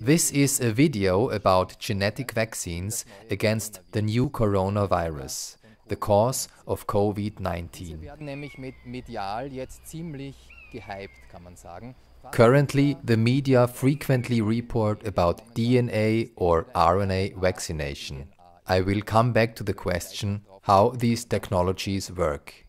This is a video about genetic vaccines against the new coronavirus, the cause of COVID-19. Currently, the media frequently report about DNA or RNA vaccination. I will come back to the question how these technologies work.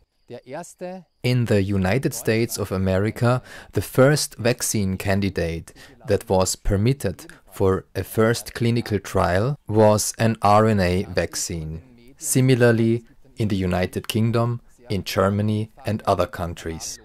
In the United States of America, the first vaccine candidate that was permitted for a first clinical trial was an RNA vaccine. Similarly, in the United Kingdom, in Germany and other countries.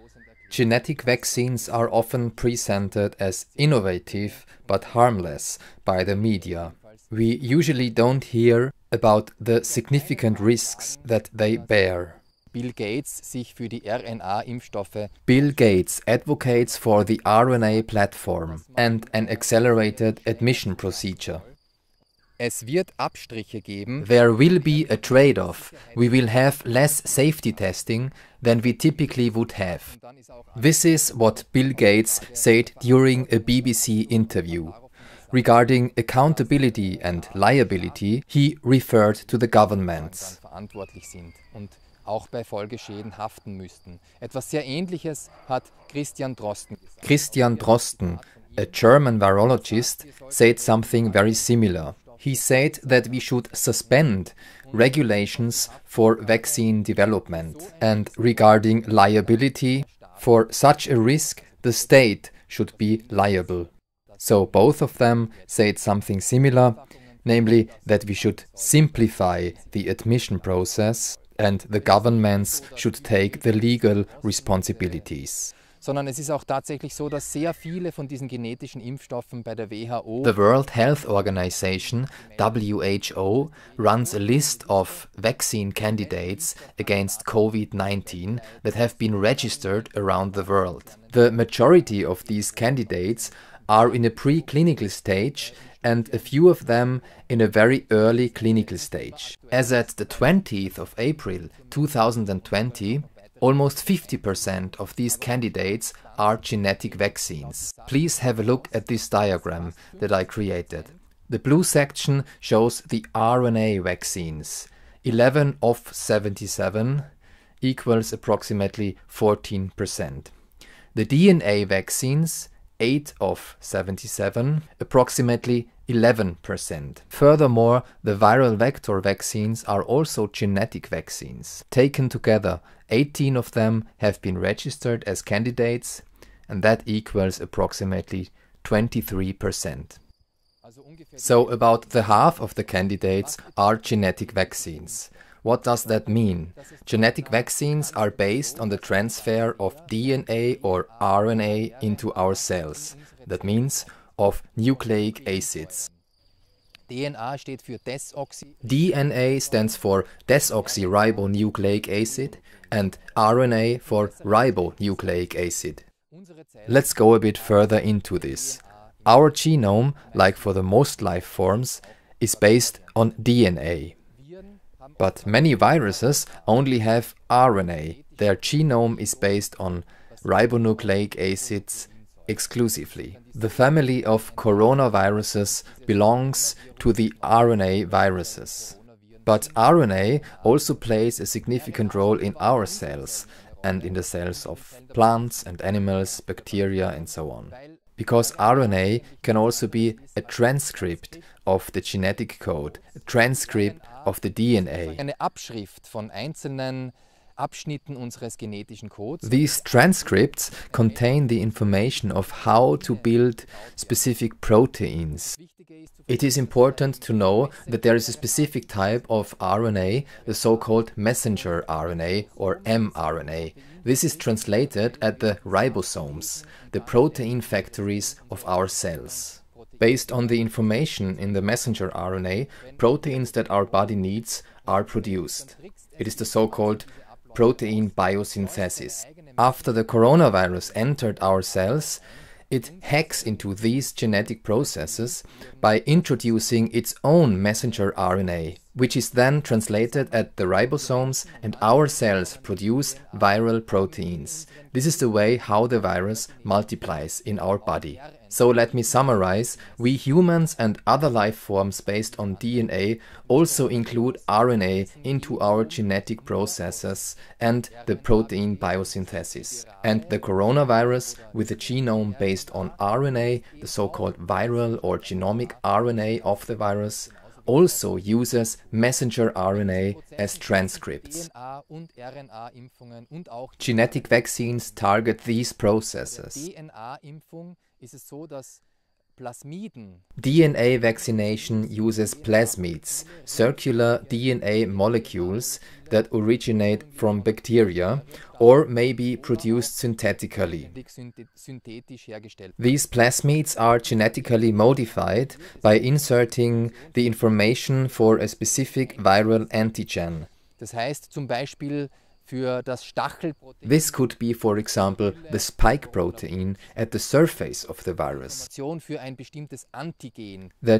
Genetic vaccines are often presented as innovative but harmless by the media. We usually don't hear about the significant risks that they bear. Bill Gates sich für die RNA-Impfstoffe. Bill Gates advocates for the RNA platform and an accelerated admission procedure. Es wird Abstriche geben. There will be a trade-off. We will have less safety testing than we typically would have. This is what Bill Gates said during a BBC interview. Regarding accountability and liability, he referred to the governments auch bei Folgeschäden haften müssten. Etwas sehr Ähnliches hat Christian Drosten gesagt. Christian Drosten, a German virologist, said something very similar. He said that we should suspend regulations for vaccine development and regarding liability for such a risk the state should be liable. So both of them said something similar, namely that we should simplify the admission process and the governments should take the legal responsibilities. sondern es ist auch tatsächlich so, dass sehr viele von diesen genetischen Impfstoffen bei der WHO The World Health Organization WHO runs a list of vaccine candidates against COVID-19 that have been registered around the world. The majority of these candidates are in a preclinical stage and a few of them in a very early clinical stage. As at the 20th of April 2020, almost 50% of these candidates are genetic vaccines. Please have a look at this diagram that I created. The blue section shows the RNA vaccines. 11 of 77 equals approximately 14%. The DNA vaccines 8 of 77, approximately 11%. Furthermore, the viral vector vaccines are also genetic vaccines. Taken together, 18 of them have been registered as candidates, and that equals approximately 23%. So about the half of the candidates are genetic vaccines. What does that mean? Genetic vaccines are based on the transfer of DNA or RNA into our cells. That means of nucleic acids. DNA stands for desoxyribonucleic acid and RNA for ribonucleic acid. Let's go a bit further into this. Our genome, like for the most life forms, is based on DNA. But many viruses only have RNA. Their genome is based on ribonucleic acids exclusively. The family of coronaviruses belongs to the RNA viruses. But RNA also plays a significant role in our cells and in the cells of plants and animals, bacteria and so on. Because RNA can also be a transcript of the genetic code, a transcript of the DNA. These transcripts contain the information of how to build specific proteins. It is important to know that there is a specific type of RNA, the so-called messenger RNA or mRNA. This is translated at the ribosomes, the protein factories of our cells. Based on the information in the messenger RNA, proteins that our body needs are produced. It is the so-called protein biosynthesis. After the coronavirus entered our cells, it hacks into these genetic processes by introducing its own messenger RNA which is then translated at the ribosomes and our cells produce viral proteins. This is the way how the virus multiplies in our body. So let me summarize, we humans and other life forms based on DNA also include RNA into our genetic processes and the protein biosynthesis. And the coronavirus with a genome based on RNA, the so-called viral or genomic RNA of the virus, also uses messenger RNA as transcripts. Genetic vaccines target these processes. DNA vaccination uses plasmids, circular DNA molecules that originate from bacteria or may be produced synthetically. These plasmids are genetically modified by inserting the information for a specific viral antigen. Das heißt zum Beispiel this could be, for example, the spike protein at the surface of the virus. The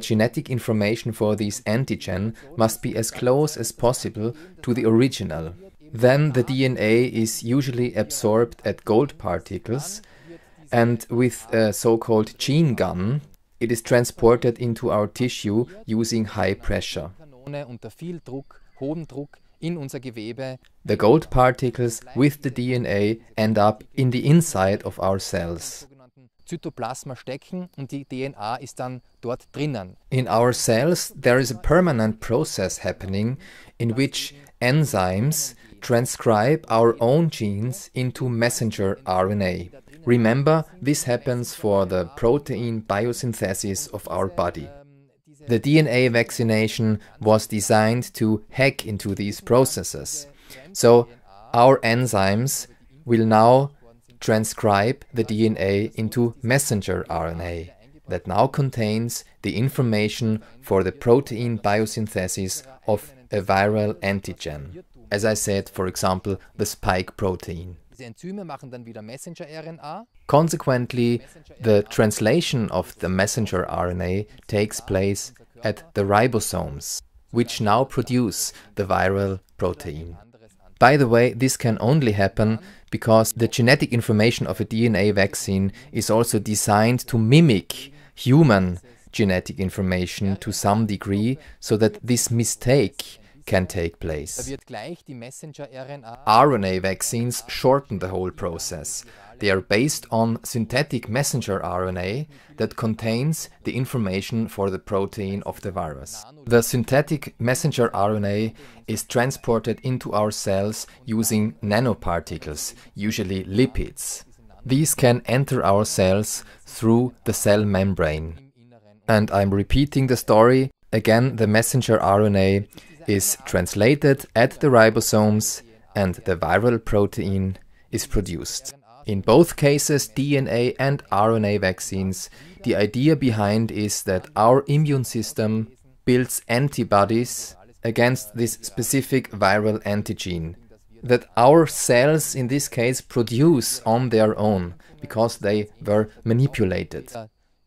genetic information for this antigen must be as close as possible to the original. Then the DNA is usually absorbed at gold particles, and with a so-called gene gun, it is transported into our tissue using high pressure in unser Gewebe. The gold particles with the DNA end up in the inside of our cells. Zytoplasma stecken und die DNA ist dann dort drinnen. In our cells there is a permanent process happening in which enzymes transcribe our own genes into messenger RNA. Remember, this happens for the protein biosynthesis of our body. The DNA vaccination was designed to hack into these processes. So our enzymes will now transcribe the DNA into messenger RNA that now contains the information for the protein biosynthesis of a viral antigen. As I said, for example, the spike protein. Consequently, the translation of the messenger RNA takes place at the ribosomes, which now produce the viral protein. By the way, this can only happen because the genetic information of a DNA vaccine is also designed to mimic human genetic information to some degree so that this mistake can take place. RNA vaccines shorten the whole process. They are based on synthetic messenger RNA that contains the information for the protein of the virus. The synthetic messenger RNA is transported into our cells using nanoparticles, usually lipids. These can enter our cells through the cell membrane. And I'm repeating the story, again the messenger RNA is translated at the ribosomes and the viral protein is produced. In both cases, DNA and RNA vaccines, the idea behind is that our immune system builds antibodies against this specific viral antigen that our cells in this case produce on their own because they were manipulated.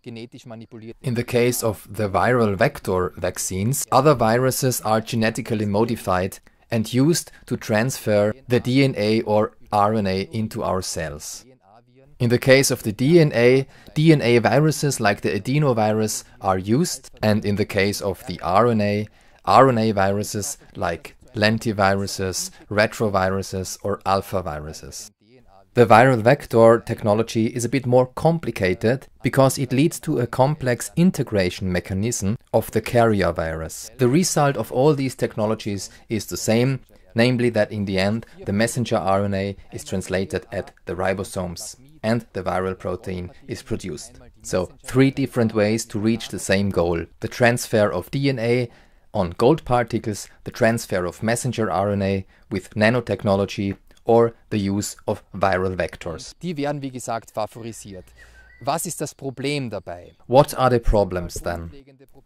In the case of the viral vector vaccines, other viruses are genetically modified and used to transfer the DNA or RNA into our cells. In the case of the DNA, DNA viruses like the adenovirus are used, and in the case of the RNA, RNA viruses like lentiviruses, retroviruses, or alpha viruses. The viral vector technology is a bit more complicated because it leads to a complex integration mechanism of the carrier virus. The result of all these technologies is the same, namely that in the end the messenger RNA is translated at the ribosomes and the viral protein is produced. So three different ways to reach the same goal. The transfer of DNA on gold particles, the transfer of messenger RNA with nanotechnology or the use of viral vectors. Die werden wie gesagt favorisiert. Was ist das Problem dabei? What are the problems then?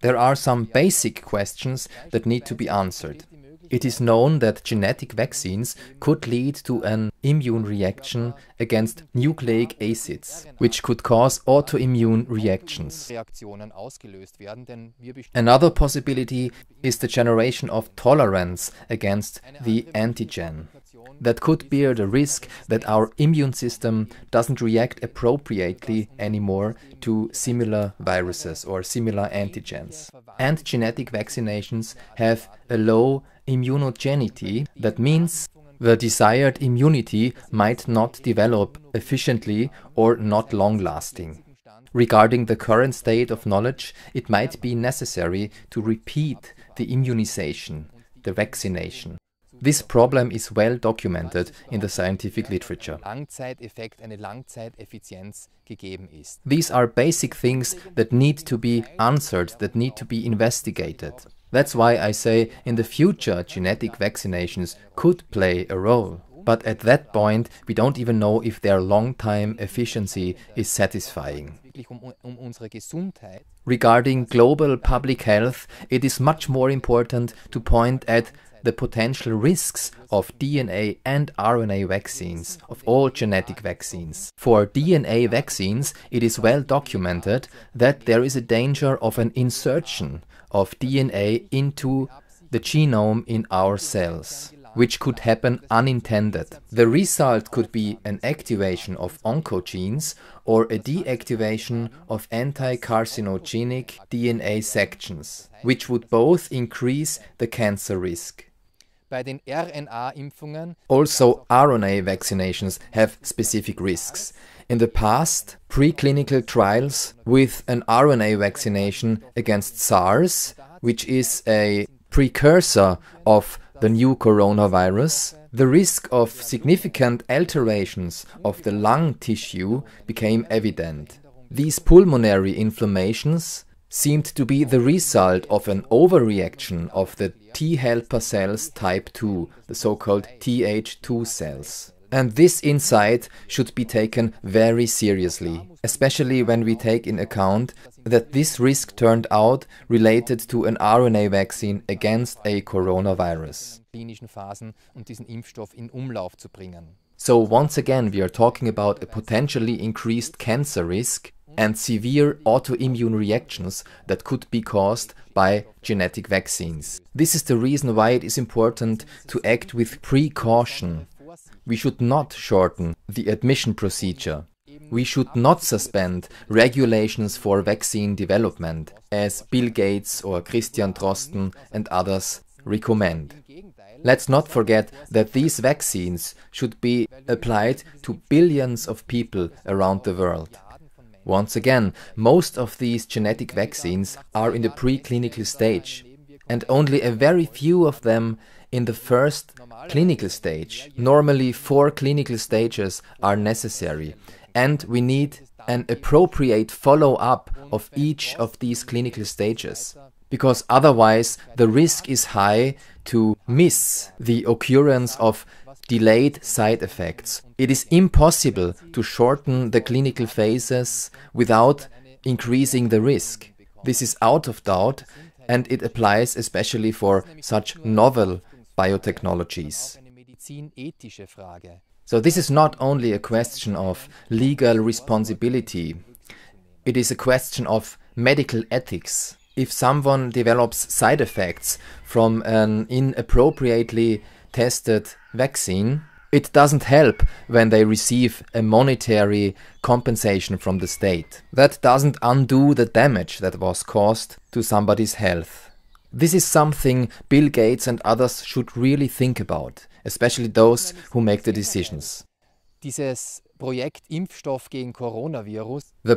There are some basic questions that need to be answered. It is known that genetic vaccines could lead to an immune reaction against nucleic acids, which could cause autoimmune reactions. Another possibility is the generation of tolerance against the antigen that could bear the risk that our immune system doesn't react appropriately anymore to similar viruses or similar antigens. And genetic vaccinations have a low immunogenicity, that means the desired immunity might not develop efficiently or not long-lasting. Regarding the current state of knowledge, it might be necessary to repeat the immunization, the vaccination. This problem is well documented in the scientific literature. These are basic things that need to be answered, that need to be investigated. That's why I say in the future genetic vaccinations could play a role. But at that point, we don't even know if their long-time efficiency is satisfying. Um, um Regarding global public health, it is much more important to point at the potential risks of DNA and RNA vaccines, of all genetic vaccines. For DNA vaccines, it is well documented that there is a danger of an insertion of DNA into the genome in our cells which could happen unintended. The result could be an activation of oncogenes or a deactivation of anti-carcinogenic DNA sections, which would both increase the cancer risk. Also, RNA vaccinations have specific risks. In the past, preclinical trials with an RNA vaccination against SARS, which is a precursor of the new coronavirus, the risk of significant alterations of the lung tissue became evident. These pulmonary inflammations seemed to be the result of an overreaction of the T helper cells type 2, the so-called TH2 cells. And this insight should be taken very seriously, especially when we take in account that this risk turned out related to an RNA vaccine against a coronavirus. So once again we are talking about a potentially increased cancer risk and severe autoimmune reactions that could be caused by genetic vaccines. This is the reason why it is important to act with precaution. We should not shorten the admission procedure. We should not suspend regulations for vaccine development, as Bill Gates or Christian Drosten and others recommend. Let's not forget that these vaccines should be applied to billions of people around the world. Once again, most of these genetic vaccines are in the preclinical stage and only a very few of them in the first clinical stage. Normally four clinical stages are necessary and we need an appropriate follow-up of each of these clinical stages because otherwise the risk is high to miss the occurrence of delayed side effects. It is impossible to shorten the clinical phases without increasing the risk. This is out of doubt and it applies especially for such novel biotechnologies. So this is not only a question of legal responsibility, it is a question of medical ethics. If someone develops side effects from an inappropriately tested vaccine, it doesn't help when they receive a monetary compensation from the state. That doesn't undo the damage that was caused to somebody's health. This is something Bill Gates and others should really think about, especially those who make the decisions. The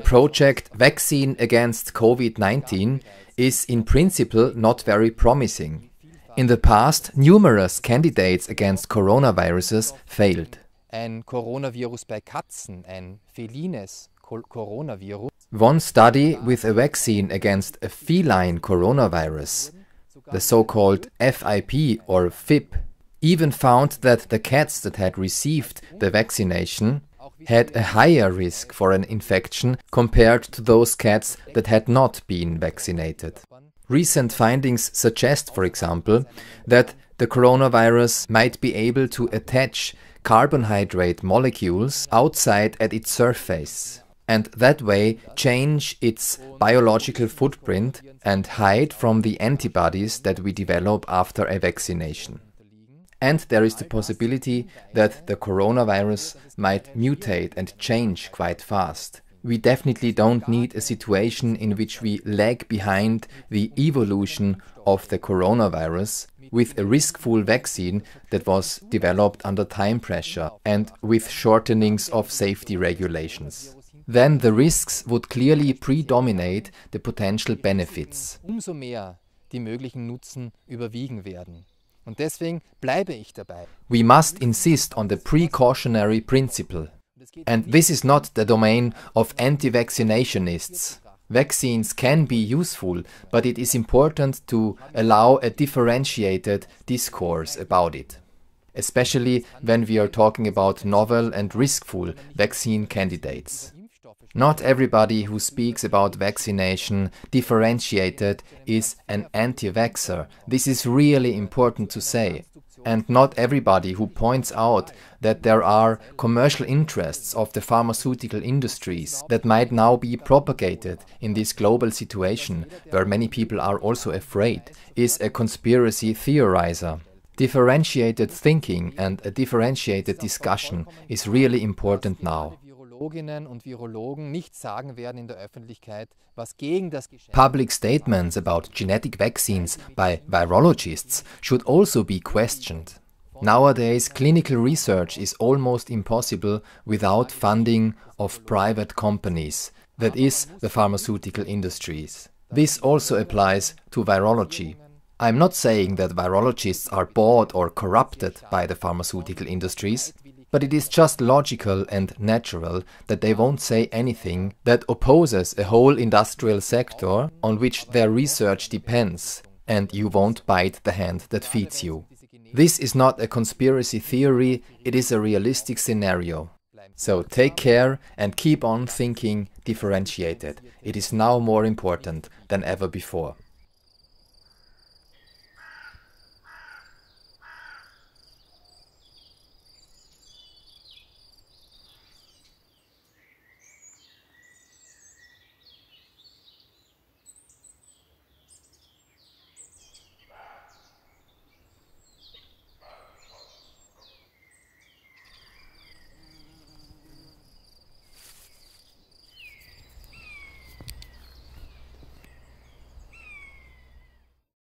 project Vaccine Against COVID-19 is in principle not very promising. In the past, numerous candidates against coronaviruses failed. One study with a vaccine against a feline coronavirus, the so-called FIP or FIP, even found that the cats that had received the vaccination had a higher risk for an infection compared to those cats that had not been vaccinated. Recent findings suggest, for example, that the coronavirus might be able to attach carbohydrate molecules outside at its surface and that way change its biological footprint and hide from the antibodies that we develop after a vaccination. And there is the possibility that the coronavirus might mutate and change quite fast, we definitely don't need a situation in which we lag behind the evolution of the coronavirus with a riskful vaccine that was developed under time pressure and with shortenings of safety regulations. Then the risks would clearly predominate the potential benefits. Umso mehr die möglichen Nutzen überwiegen werden. Und deswegen bleibe ich dabei. We must insist on the precautionary principle. And this is not the domain of anti-vaccinationists. Vaccines can be useful, but it is important to allow a differentiated discourse about it, especially when we are talking about novel and riskful vaccine candidates. Not everybody who speaks about vaccination differentiated is an anti vaxxer. This is really important to say and not everybody who points out that there are commercial interests of the pharmaceutical industries that might now be propagated in this global situation where many people are also afraid is a conspiracy theorizer. Differentiated thinking and a differentiated discussion is really important now. Virologinnen und Virologen nicht sagen werden in der Öffentlichkeit, was gegen das Geschäft. Public statements about genetic vaccines by virologists should also be questioned. Nowadays, clinical research is almost impossible without funding of private companies, that is, the pharmaceutical industries. This also applies to virology. I'm not saying that virologists are bought or corrupted by the pharmaceutical industries, but it is just logical and natural that they won't say anything that opposes a whole industrial sector on which their research depends, and you won't bite the hand that feeds you. This is not a conspiracy theory, it is a realistic scenario. So take care and keep on thinking differentiated. It is now more important than ever before.